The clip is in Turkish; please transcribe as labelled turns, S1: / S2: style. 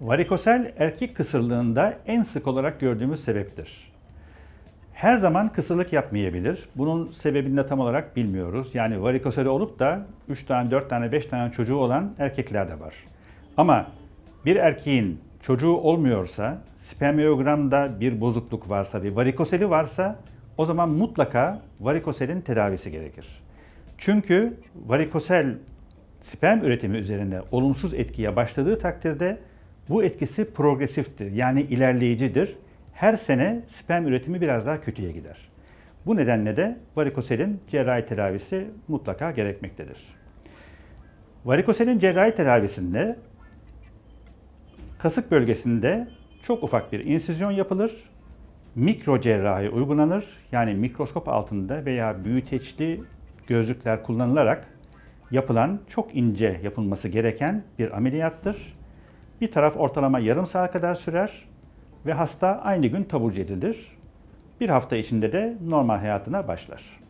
S1: Varikosel erkek kısırlığında en sık olarak gördüğümüz sebeptir. Her zaman kısırlık yapmayabilir. Bunun sebebini de tam olarak bilmiyoruz. Yani varikoseli olup da 3 tane, 4 tane, 5 tane çocuğu olan erkekler de var. Ama bir erkeğin çocuğu olmuyorsa, spermiyogramda bir bozukluk varsa, bir varikoseli varsa o zaman mutlaka varikoselin tedavisi gerekir. Çünkü varikosel sperm üretimi üzerinde olumsuz etkiye başladığı takdirde bu etkisi progresiftir yani ilerleyicidir. Her sene sperm üretimi biraz daha kötüye gider. Bu nedenle de varikoselin cerrahi tedavisi mutlaka gerekmektedir. Varikoselin cerrahi tedavisinde kasık bölgesinde çok ufak bir insizyon yapılır. Mikro cerrahi uygulanır. Yani mikroskop altında veya büyüteçli gözlükler kullanılarak yapılan çok ince yapılması gereken bir ameliyattır. Bir taraf ortalama yarım saat kadar sürer ve hasta aynı gün taburcu edilir. Bir hafta içinde de normal hayatına başlar.